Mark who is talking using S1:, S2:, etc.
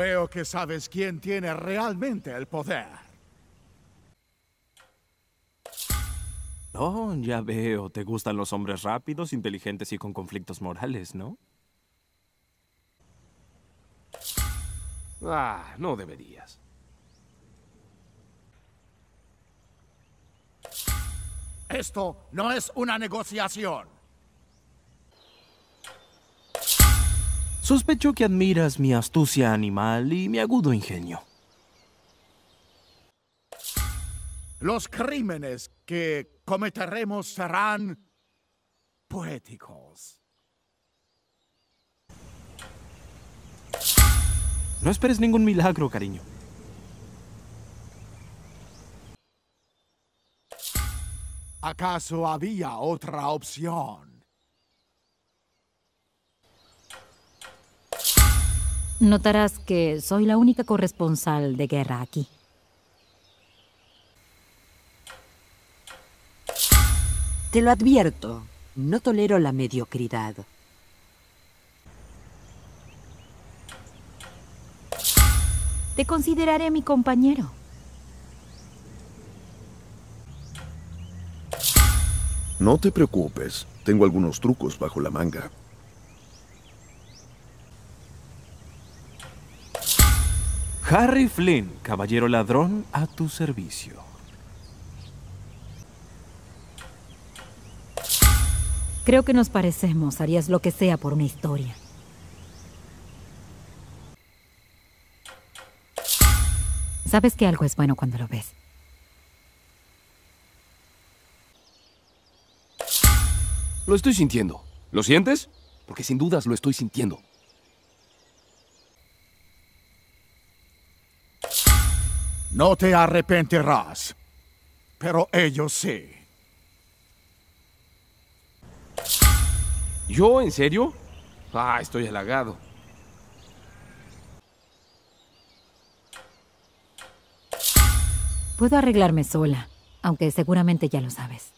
S1: Veo que sabes quién tiene realmente el poder. Oh, ya veo. Te gustan los hombres rápidos, inteligentes y con conflictos morales, ¿no? Ah, no deberías. Esto no es una negociación. Sospecho que admiras mi astucia animal y mi agudo ingenio. Los crímenes que cometeremos serán poéticos. No esperes ningún milagro, cariño. ¿Acaso había otra opción? Notarás que soy la única corresponsal de guerra aquí. Te lo advierto, no tolero la mediocridad. Te consideraré mi compañero. No te preocupes, tengo algunos trucos bajo la manga. Harry Flynn, caballero ladrón, a tu servicio. Creo que nos parecemos. Harías lo que sea por mi historia. Sabes que algo es bueno cuando lo ves. Lo estoy sintiendo. ¿Lo sientes? Porque sin dudas lo estoy sintiendo. No te arrepentirás. Pero ellos sí. ¿Yo? ¿En serio? Ah, estoy halagado. Puedo arreglarme sola, aunque seguramente ya lo sabes.